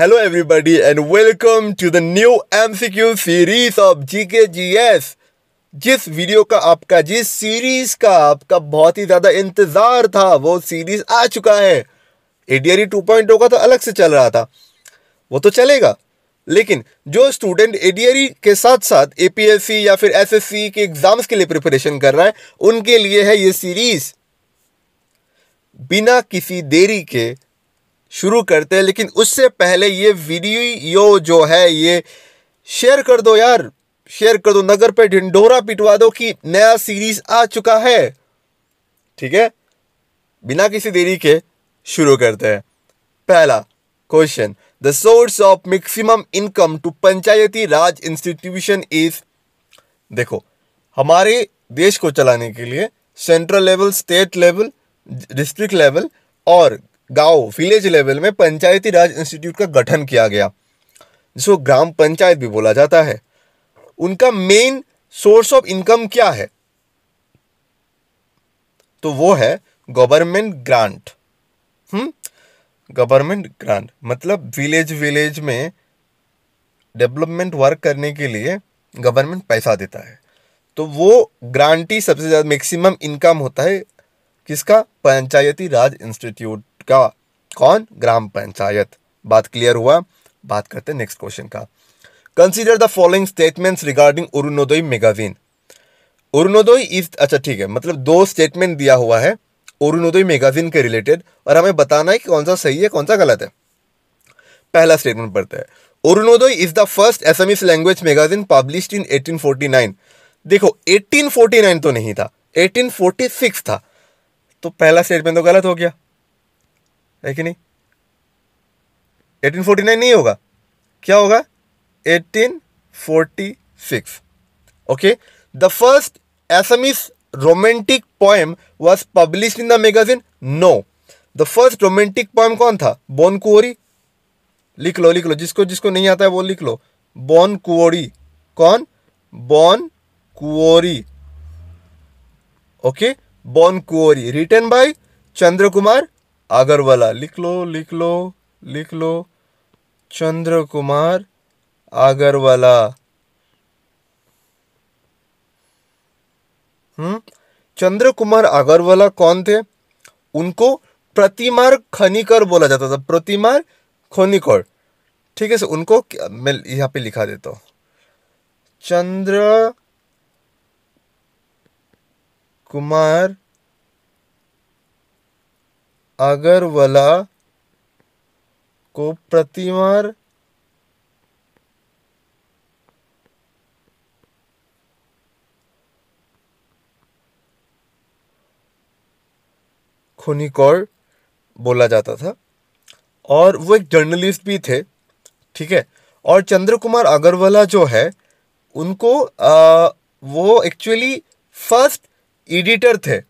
everybody and welcome to the new MCQ series of GK GS जिस video का आपका जिस सीरीज का आपका बहुत ही ज़्यादा इंतज़ार था वो सीरीज आ चुका है एडीआरई 2.0 e का तो अलग से चल रहा था वो तो चलेगा लेकिन जो स्टूडेंट एडीआरई e के साथ साथ एपीएससी या फिर एसएससी के एग्ज़ाम्स के लिए प्रिपरेशन कर रहा है उनके लिए है ये सीरीज़ बिना किसी देरी के शुरू करते हैं लेकिन उससे पहले ये वीडियो जो है ये शेयर कर दो यार शेयर कर दो नगर पे ढिंडोरा पिटवा दो कि नया सीरीज आ चुका है ठीक है बिना किसी देरी के शुरू करते हैं पहला question the source of maximum income to panchayati raj institution is देखो हमारे देश को चलाने के लिए central level state level district level और गांव विलेज लेवल में पंचायती राज इंस्टीट्यूट का गठन किया गया जिसको ग्राम पंचायत भी बोला जाता है उनका मेन सोर्स ऑफ इनकम क्या है तो वो है government grant hmm government grant मतलब विलेज विलेज में डेवलपमेंट वर्क करने के लिए गवर्नमेंट पैसा देता है तो वो ग्रांटी सबसे ज़्यादा मैक्सिमम इनकम होता है किसका पंचायती राज इंस्टीट्यूट का कौन ग्राम पंचायत बात क्लियर हुआ बात करते हैं नेक्स्ट क्वेश्चन का consider the following statements regarding Arunodoi magazine Arunodoi is अच्छा ठीक है मतलब दो स्टेटमेंट दिया हुआ है अरुणोदय मेगाजीन के रिलेटेड और हमें बताना है कि कौन सा सही है कौन सा गलत है पहला स्टेटमेंट पढ़ते हैं Arunodoi is the first Assamese language magazine publish in 1849 देखो 1849 तो नहीं था 1846 था तो पहला स्टेटमेंट तो गलत हो गया है कि नहीं एटीन फोर्टी नाइन नहीं होगा क्या होगा eighteen forty six okay the first Assamese romantic poem was publish in the magazine no the first romantic poem कौन था बोन कुरी लिख लो लिख लो जिसको जिसको नहीं आता है वो लिख लो बोन कुरी कौन Bon Kuwori okay Bon Kuwori written by Chandra Kumar Agarwala लिख लो लिख लो लिख लो चंद्र कुमार अगरवाला हम्म चंद्र कुमार आगरवाला कौन थे उनको प्रतिमार खनिकर बोला जाता था प्रतिमार खनिकर ठीक है सर उनको मैं यहाँ पे लिखा देता हूं चंद्र कुमार अगरवाला को प्रतिवार खुनिकौर बोला जाता था और वो एक जर्नलिस्ट भी थे ठीक है और चंद्र कुमार अगरवाला जो है उनको आ, वो एक्चुअली फर्स्ट एडिटर थे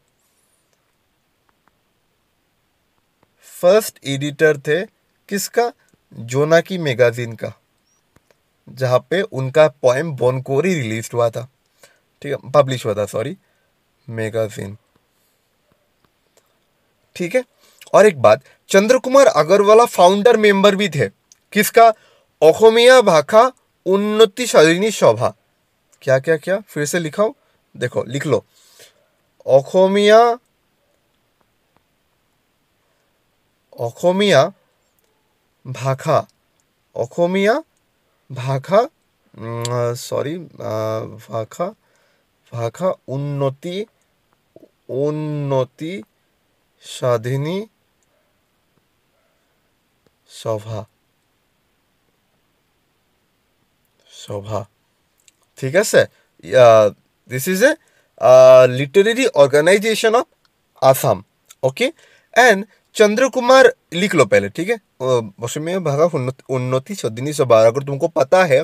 फर्स्ट एडिटर थे किसका जोना की मैगज़ीन का जहाँ पे उनका पोएम बोनकोरी रिलीज हुआ था ठीक है पब्लिश हुआ था सॉरी मैगज़ीन ठीक है और एक बात चंद्र कुमार अग्रवाला फाउंडर मेंबर भी थे किसका ओखोमिया भाखा उन्नति शालिनी शोभा क्या क्या क्या फिर से लिखाओ देखो लिख लो ओखोमिया অসমীয়া ভাষা অসমীয়া ভাষা চৰি ভাষা ভাষা উন্নতি উন্নতি স্বাধীনী সভা সভা ঠিক আছে this is a literary organisation of Assam okay and Chandra Kumar लिख लो पहले ठीक है मौसमी भागा उन्नति उन्नीस सौ बारह अगर तुमको पता है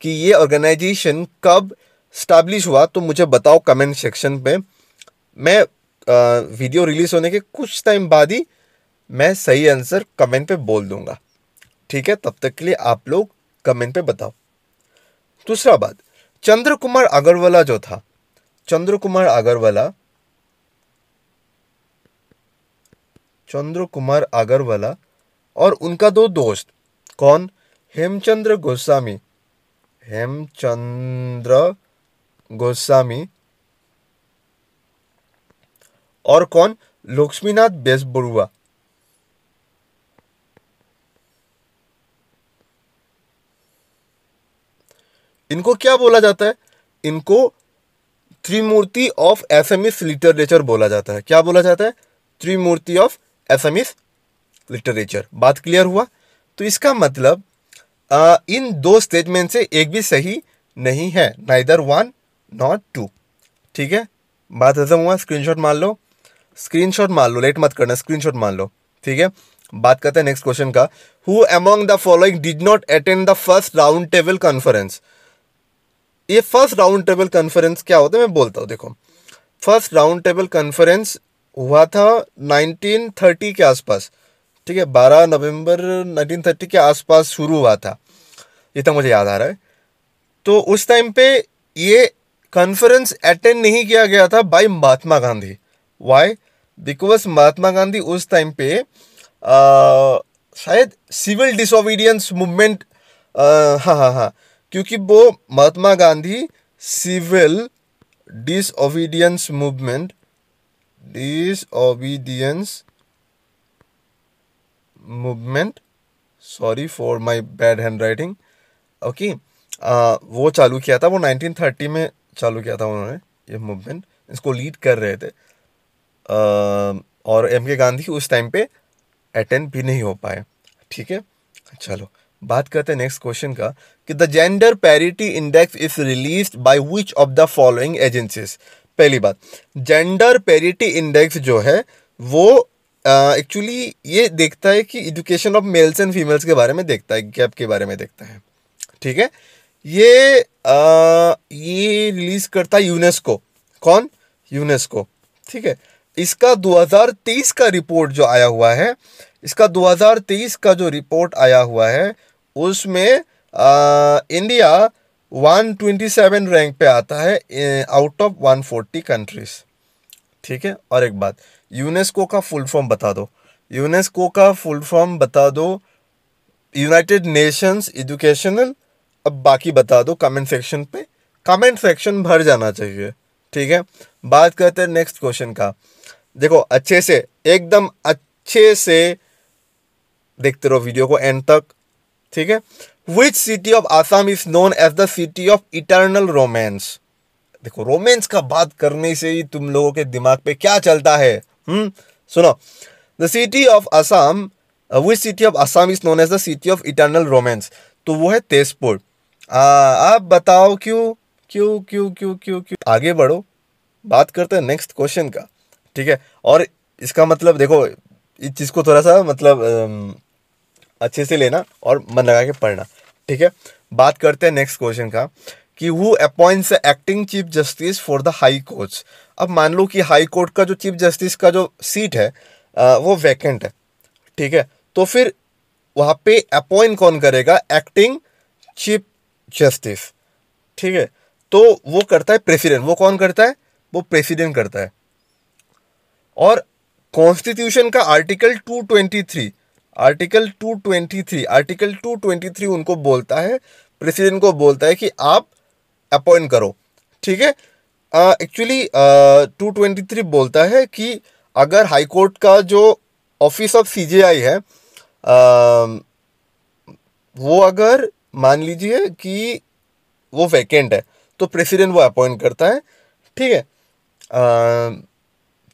कि ये ऑर्गेनाइजेशन कब स्टैब्लिश हुआ तो मुझे बताओ कमेंट सेक्शन पे मैं आ, वीडियो रिलीज़ होने के कुछ टाइम बाद ही मैं सही आंसर कमेंट पे बोल दूंगा ठीक है तब तक के लिए आप लोग कमेंट पे बताओ दूसरा बात चंद्र कुमार अगरवाला जो था चंद्र कुमार अगरवाला चंद्र कुमार अगरवाला और उनका दो दोस्त कौन हेमचंद्र गोस्वामी हेमचंद्र गोस्वामी और कौन लक्ष्मीनाथ बेसबरुआ इनको क्या बोला जाता है इनको त्रिमूर्ति ऑफ एसएमिस लिटरेचर बोला जाता है क्या बोला जाता है त्रिमूर्ति ऑफ असमिस लिटरेचर बात क्लियर हुआ तो इसका मतलब आ, इन दो स्टेटमेंट से एक भी सही नहीं है नाइदर वन नॉट टू ठीक है बात हज़म हुआ स्क्रीनशॉट मान लो स्क्रीनशॉट मान लो लेट मत करना स्क्रीनशॉट मान लो ठीक है बात करते हैं नेक्स्ट क्वेश्चन का who among the following did not attend the first round table conference ये फर्स्ट राउंड टेबल कॉन्फ्रेंस क्या होता है मैं बोलता हूँ देखो फर्स्ट राउंड टेबल कॉन्फ्रेंस हुआ था 1930 के आसपास ठीक है 12 नवंबर 1930 के आसपास शुरू हुआ था तो मुझे याद आ रहा है तो उस टाइम पे ये कॉन्फ्रेंस अटेंड नहीं किया गया था by Mahatma Gandhi why because Mahatma Gandhi उस टाइम पे आ, शायद सिविल डिसोबीडियंस मूवमेंट हाँ हाँ हाँ क्योंकि वो Mahatma Gandhi civil disobedience movement disobedience movement sorry for my bad hand writing okay वो चालू किया था वो 1930 में चालू किया था उन्होंने ये मूवमेंट इसको लीड कर रहे थे आ, uh, और एम के गांधी उस टाइम पे अटेंड भी नहीं हो पाए ठीक है चलो बात करते हैं नेक्स्ट क्वेश्चन का कि the gender parity index is release by which of the following agencies पहली बात जेंडर पेरिटी इंडेक्स जो है वो एक्चुअली uh, ये देखता है कि education of males and females के बारे में देखता है गैप के बारे में देखता है ठीक है ये uh, ये रिलीज करता है यूनेस्को कौन यूनेस्को ठीक है इसका 2023 का रिपोर्ट जो आया हुआ है इसका 2023 का जो रिपोर्ट आया हुआ है उसमें इंडिया 127 रैंक पे आता है आउट ऑफ 140 कंट्रीज ठीक है और एक बात यूनेस्को का फुल फॉर्म बता दो यूनेस्को का फुल फॉर्म बता दो यूनाइटेड नेशंस एजुकेशनल अब बाकी बता दो कमेंट सेक्शन पे कमेंट सेक्शन भर जाना चाहिए ठीक है बात करते हैं नेक्स्ट क्वेश्चन का देखो अच्छे से एकदम अच्छे से देखते रहो वीडियो को एंड तक ठीक है which city of Assam is known as the city of eternal romance देखो रोमांस का बात करने से ही तुम लोगों के दिमाग पे क्या चलता है हम्म सुनो the city of Assam which city of Assam is known as the city of eternal romance तो वो है तेजपुर आप बताओ क्यों क्यों क्यों क्यों क्यों क्यों आगे बढ़ो बात करते हैं नेक्स्ट क्वेश्चन का ठीक है और इसका मतलब देखो इस चीज़ को थोड़ा सा मतलब um, अच्छे से लेना और मन लगा के पढ़ना ठीक है बात करते हैं नेक्स्ट क्वेश्चन का कि वो appoints acting chief justice for the high court अब मान लो कि हाई कोर्ट का जो चीफ जस्टिस का जो सीट है आ, वो वैकेंट है ठीक है तो फिर वहाँ पे अपॉइंट कौन करेगा एक्टिंग चीफ जस्टिस ठीक है तो वो करता है प्रेसिडेंट वो कौन करता है वो प्रेसिडेंट करता है और कॉन्स्टिट्यूशन का आर्टिकल 223 आर्टिकल 223 आर्टिकल 223 उनको बोलता है प्रेसिडेंट को बोलता है कि आप अपॉइंट करो ठीक है एक्चुअली टू ट्वेंटी थ्री बोलता है कि अगर हाई कोर्ट का जो ऑफिस ऑफ सीजेआई है uh, वो अगर मान लीजिए कि वो वैकेंट है तो प्रेसिडेंट वो अपॉइंट करता है ठीक है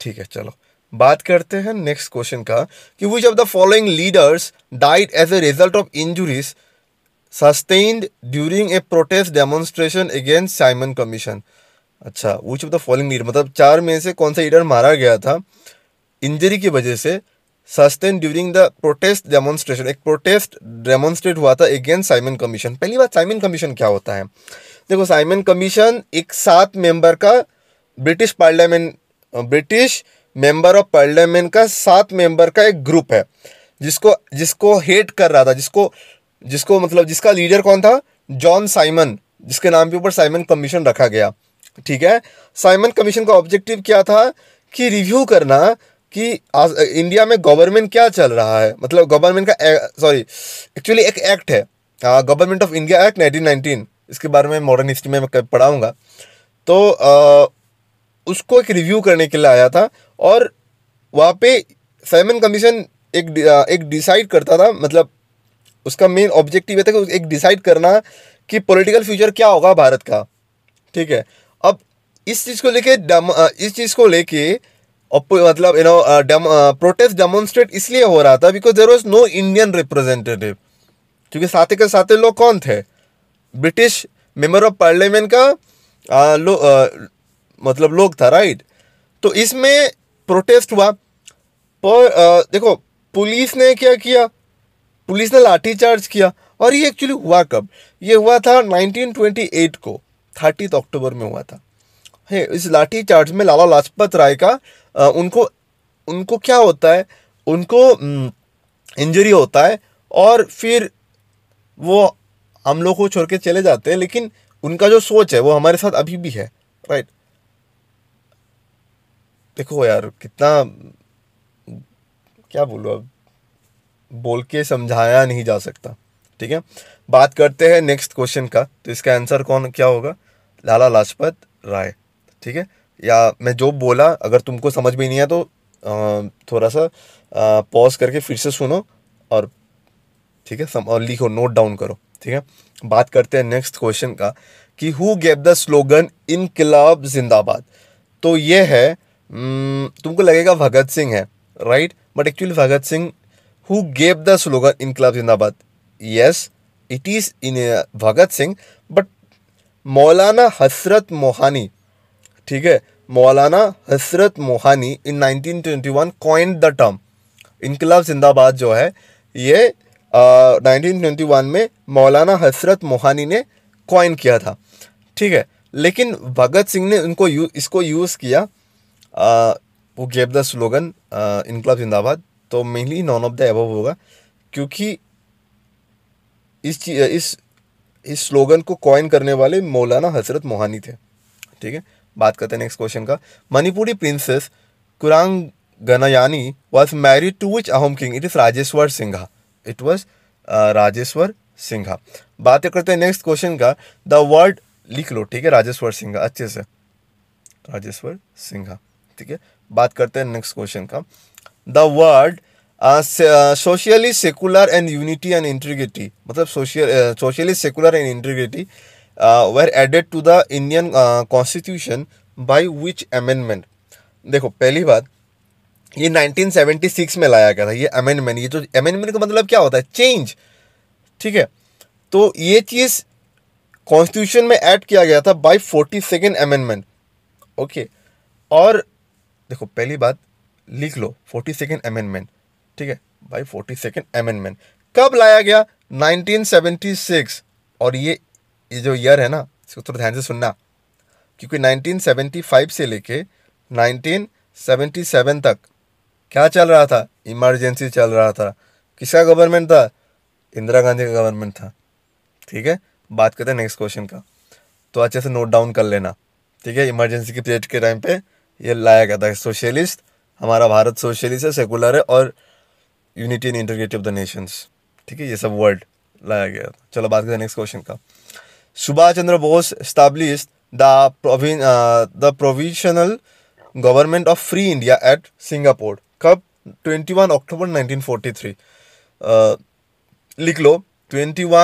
ठीक है चलो बात करते हैं नेक्स्ट क्वेश्चन का कि which of the following leaders died as a result of injuries sustained during a protest demonstration against Simon commission अच्छा which of the following leader मतलब चार में से कौन सा लीडर मारा गया था इंजरी की वजह से sustain during the protest demonstration एक प्रोटेस्ट डेमोन्स्ट्रेट हुआ था अगेंस्ट साइमन कमीशन पहली बात साइमन कमीशन क्या होता है देखो साइमन कमीशन एक सात मेंबर का British parliament British member of parliament का सात मेंबर का एक ग्रुप है जिसको जिसको हेट कर रहा था जिसको जिसको मतलब जिसका लीडर कौन था जॉन साइमन जिसके नाम के ऊपर साइमन कमीशन रखा गया ठीक है साइमन कमीशन का ऑब्जेक्टिव क्या था कि रिव्यू करना कि इंडिया में गवर्नमेंट क्या चल रहा है मतलब गवर्नमेंट का सॉरी एक्चुअली एक एक्ट है government of India act nineteen इसके बारे में मॉडर्न हिस्ट्री में मैं पढ़ाऊँगा तो आ, उसको एक रिव्यू करने के लिए आया था और वहाँ पे साइमन कमीशन एक एक डिसाइड करता था मतलब उसका मेन ऑब्जेक्टिव ये था कि एक डिसाइड करना कि पॉलिटिकल फ्यूचर क्या होगा भारत का ठीक है अब इस चीज़ को लेके इस चीज़ को लेके मतलब यू नो प्रोटेस्ट डेमोन्स्ट्रेट इसलिए हो रहा था because there was no Indian representative क्योंकि साथ के साथ लोग कौन थे ब्रिटिश मेंबर ऑफ पार्लियामेंट का आ, लो आ, मतलब लोग था राइट तो इसमें प्रोटेस्ट हुआ पर आ, देखो पुलिस ने क्या किया पुलिस ने लाठी चार्ज किया और ये एक्चुअली हुआ कब ये हुआ था 1928 को थर्टीथ अक्टूबर में हुआ था है इस चार्ज में लाला लाजपत राय का आ, उनको उनको क्या होता है उनको इंजरी होता है और फिर वो हम लोग को छोड़ के चले जाते हैं लेकिन उनका जो सोच है वो हमारे साथ अभी भी है राइट देखो यार कितना क्या बोलो अब बोल के समझाया नहीं जा सकता ठीक है बात करते हैं नेक्स्ट क्वेश्चन का तो इसका आंसर कौन क्या होगा लाला लाजपत राय ठीक है या मैं जो बोला अगर तुमको समझ में नहीं आया तो थोड़ा सा पॉज करके फिर से सुनो और ठीक है सम और लिखो नोट डाउन करो ठीक है बात करते हैं नेक्स्ट क्वेश्चन का कि हु गेव द स्लोगन इन क्लब जिंदाबाद तो ये है Hmm, तुमको लगेगा भगत सिंह है right but actually Bhagat Singh who gave the slogan इनकलाब जिंदाबाद yes it is in Bhagat Singh but Maulana Hasrat Mohani ठीक है Maulana Hasrat Mohani in 1921 coin the term इनकलाब जिंदाबाद जो है ये ट्वेंटी uh, 1921 में मौलाना हसरत मोहानी ने कॉइन किया था ठीक है लेकिन भगत सिंह ने उनको यू इसको यूज़ किया वो गेव द स्लोगन इनकलाब जिंदाबाद तो mainly none of the above होगा क्योंकि इस इस इस स्लोगन को कॉइन करने वाले मौलाना हसरत मोहानी थे ठीक है बात करते हैं नेक्स्ट क्वेश्चन का Manipuri princess Kuranganayani was married to which Ahom king it is Rajeshwar Singha it was Rajeshwar Singha बात करते हैं नेक्स्ट क्वेश्चन का द वर्ड लिख लो ठीक है राजेश्वर सिंघा अच्छे से राजेश्वर सिंघा ठीक है बात करते हैं नेक्स्ट क्वेश्चन का the word socially secular and unity and integrity मतलब social socially secular and integrity were added to the Indian constitution by which amendment देखो पहली बात ये 1976 में लाया गया था ये अमेंडमेंट ये जो अमेंडमेंट का मतलब क्या होता है चेंज ठीक है तो ये चीज़ कॉन्स्टिट्यूशन में ऐड किया गया था by forty second amendment okay और देखो पहली बात लिख लो फोर्टी सेकेंड अमेंडमेंट ठीक है भाई फोर्टी सेकेंड अमेंडमेंट कब लाया गया 1976 और ये ये जो ईयर है ना इसको थोड़ा ध्यान से सुनना क्योंकि 1975 से लेके 1977 तक क्या चल रहा था इमरजेंसी चल रहा था किसका गवर्नमेंट था इंदिरा गांधी का गवर्नमेंट था ठीक है बात करते हैं नेक्स्ट क्वेश्चन का तो अच्छे से नोट डाउन कर लेना ठीक है इमरजेंसी के पीरियड के टाइम पे ये लाया गया था सोशलिस्ट हमारा भारत सोशलिस्ट है सेकुलर है और unity in integrative the nations ठीक है ये सब वर्ड लाया गया था चलो बात करते नेक्स्ट क्वेश्चन का Subhash Chandra Bose establish the provin the provisional government of free India at Singapore कब 21 अक्टूबर 1943 लिख लो 21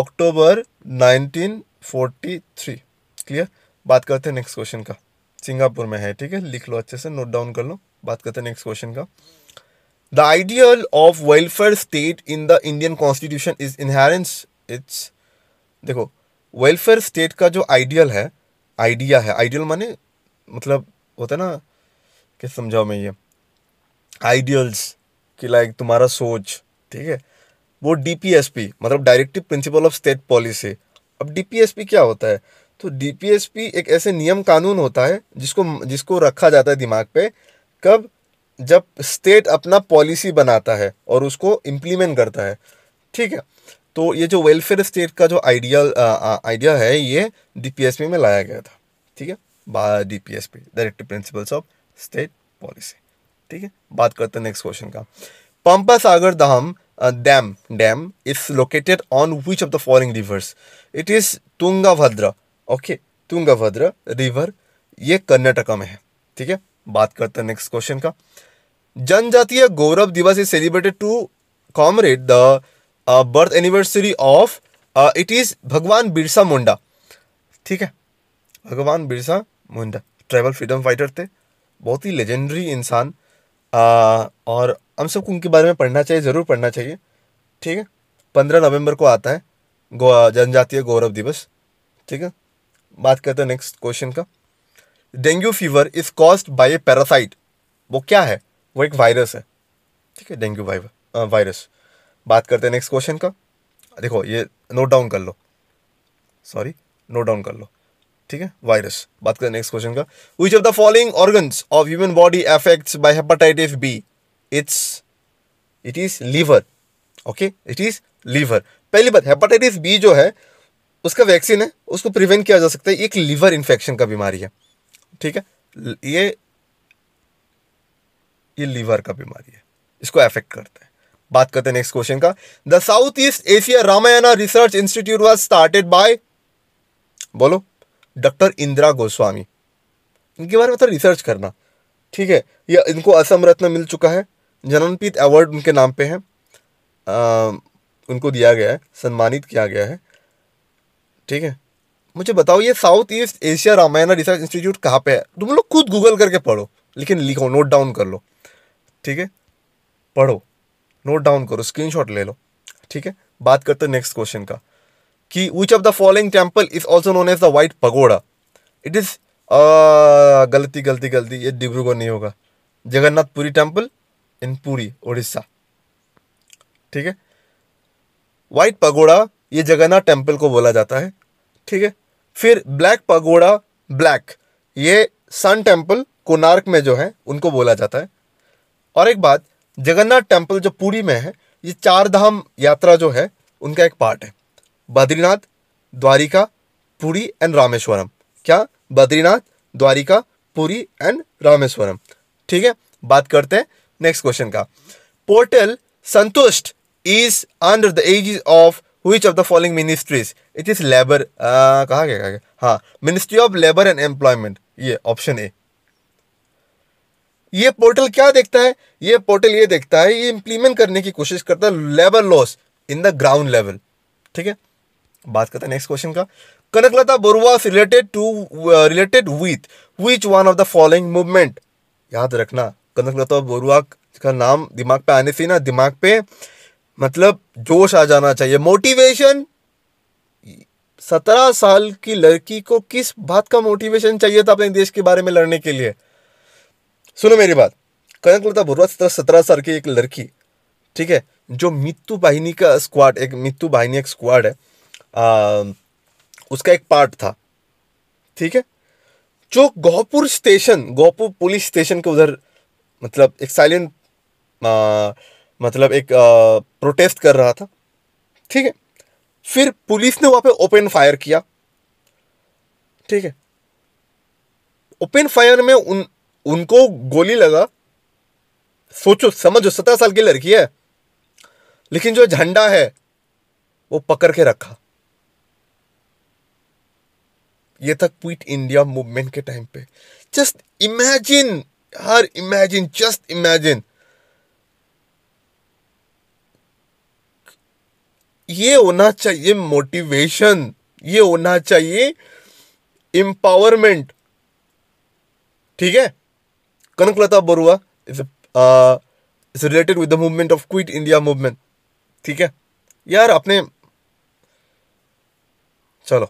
अक्टूबर 1943 क्लियर बात करते हैं नेक्स्ट क्वेश्चन का सिंगापुर में है ठीक है लिख लो अच्छे से नोट डाउन कर लो बात करते हैं नेक्स्ट क्वेश्चन का the ideal of welfare state in the Indian constitution is inherence its देखो वेलफेयर स्टेट का जो आइडियल है आइडिया है आइडियल माने मतलब होता है ना कि समझाओ मैं ये आइडियल्स कि लाइक तुम्हारा सोच ठीक है वो डीपीएसपी मतलब directive principle of state policy अब डीपीएसपी क्या होता है तो डीपीएसपी एक ऐसे नियम कानून होता है जिसको जिसको रखा जाता है दिमाग पे कब जब स्टेट अपना पॉलिसी बनाता है और उसको इम्प्लीमेंट करता है ठीक है तो ये जो वेलफेयर स्टेट का जो आइडियल आइडिया है ये डीपीएसपी में लाया गया था ठीक है बा पी direct principles of state policy ठीक है बात करते हैं नेक्स्ट क्वेश्चन का Pampa Sagar Dham dam dam is located on which of the following rivers it is Tungabhadra okay Tungabhadra river ये कर्नाटका में है ठीक है बात करते हैं नेक्स्ट क्वेश्चन का Janjatiya Gaurav Diwas is celebrated to commemorate the birth anniversary of it is Bhagwan Birsa Munda ठीक है Bhagwan Birsa Munda tribal freedom fighter थे बहुत ही लेजेंडरी इंसान uh, और हम सबको उनके बारे में पढ़ना चाहिए ज़रूर पढ़ना चाहिए ठीक है पंद्रह नवंबर को आता है जनजातीय गौरव दिवस ठीक है बात करते हैं नेक्स्ट क्वेश्चन का dengue fever is caused by a parasite वो क्या है वो एक वायरस है ठीक है डेंगू वायरस बात करते हैं नेक्स्ट क्वेश्चन का देखो ये नोट डाउन कर लो सॉरी नोट डाउन कर लो ठीक है वायरस बात करते हैं नेक्स्ट क्वेश्चन का which of the following organs of human body affects by hepatitis B its it is liver okay it is liver पहली बात हेपाटाइटिस बी जो है उसका वैक्सीन है उसको प्रिवेंट किया जा सकता है एक लीवर इन्फेक्शन का बीमारी है ठीक है ये ये लीवर का बीमारी है इसको अफेक्ट करता है बात करते हैं नेक्स्ट क्वेश्चन का the South East Asia Ramayana research institute was started by बोलो डॉक्टर इंदिरा गोस्वामी इनके बारे में तो रिसर्च करना ठीक है ये इनको असम रत्न मिल चुका है जननपीत अवार्ड उनके नाम पे है आ, उनको दिया गया है सम्मानित किया गया है ठीक है मुझे बताओ ये South East Asia Ramayan research institute कहाँ पे है तुम लोग खुद गूगल करके पढ़ो लेकिन लिखो नोट डाउन कर लो ठीक है पढ़ो नोट डाउन करो स्क्रीन ले लो ठीक है बात करते नेक्स्ट क्वेश्चन का कि which of the following temple is also known as the white pagoda it is गलती गलती गलती ये डिब्रूगढ़ नहीं होगा जगन्नाथपुरी टेम्पल इन पुरी उड़ीसा ठीक है वाइट पगोड़ा ये जगन्नाथ टेम्पल को बोला जाता है ठीक है फिर ब्लैक पगोड़ा ब्लैक ये सन टेम्पल कोनार्क में जो है उनको बोला जाता है और एक बात जगन्नाथ टेम्पल जो पूरी में है ये चार धाम यात्रा जो है उनका एक पार्ट है बद्रीनाथ द्वारिका पुरी एंड रामेश्वरम क्या बद्रीनाथ द्वारिका पुरी एंड रामेश्वरम ठीक है बात करते हैं नेक्स्ट क्वेश्चन का portal Santusht is under the aegis of which of the following ministries it is labour कहा गया कहा हाँ ministry of labour and employment ये ऑप्शन ए ये पोर्टल क्या देखता है ये पोर्टल ये देखता है ये इंप्लीमेंट करने की कोशिश करता है labour laws in the ground level ठीक है बात करते हैं नेक्स्ट क्वेश्चन का Kanaklata Barua related to related with which one of the following movement याद रखना कनकलता बोरुआ का नाम दिमाग पे आने से ना दिमाग पे मतलब जोश आ जाना चाहिए मोटिवेशन सत्रह साल की लड़की को किस बात का मोटिवेशन चाहिए था अपने देश के बारे में लड़ने के लिए सुनो मेरी बात लता बुरवा सत्रह सत्रह साल की एक लड़की ठीक है जो मित्तू बाहिनी का स्क्वाड एक मित्तू बाहिनी एक स्क्वाड है आ, उसका एक पार्ट था ठीक है जो Gohpur station Gohpur police station के उधर मतलब एक साइलेंट मतलब एक आ, प्रोटेस्ट कर रहा था ठीक है फिर पुलिस ने वहां पे ओपन फायर किया ठीक है ओपन फायर में उन उनको गोली लगा सोचो समझो सत्रह साल की लड़की है लेकिन जो झंडा है वो पकड़ के रखा ये था क्विट इंडिया मूवमेंट के टाइम पे जस्ट इमेजिन हर इमेजिन जस्ट इमेजिन ये होना चाहिए मोटिवेशन ये होना चाहिए इंपावरमेंट ठीक है Kanaklata Barua is is related with the movement of quit India movement ठीक है यार आपने चलो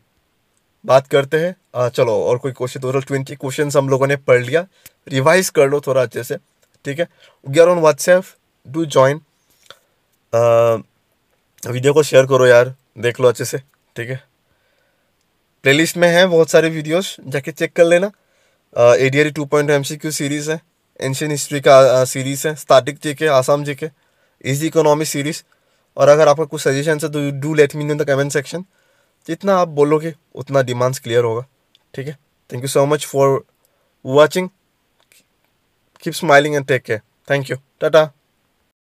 बात करते हैं आ, चलो और कोई क्वेश्चन टोटल ट्वेंटी क्वेश्चन हम लोगों ने पढ़ लिया रिवाइज कर लो थोड़ा अच्छे से ठीक है गेर आर on WhatsApp do join video को शेयर करो यार देख लो अच्छे से ठीक है प्लेलिस्ट में है बहुत सारे वीडियोस जाके चेक कर लेना A D R two point M C Q series है एंशियन हिस्ट्री का सीरीज़ है स्टार्टिक जी के आसाम जी के इजी इकोनॉमिक सीरीज़ और अगर आपका कुछ सजेशन है तो do let me in the comment section जितना आप बोलोगे उतना डिमांड्स क्लियर होगा ठीक है thank you so much for watching keep smiling and take care thank you Tata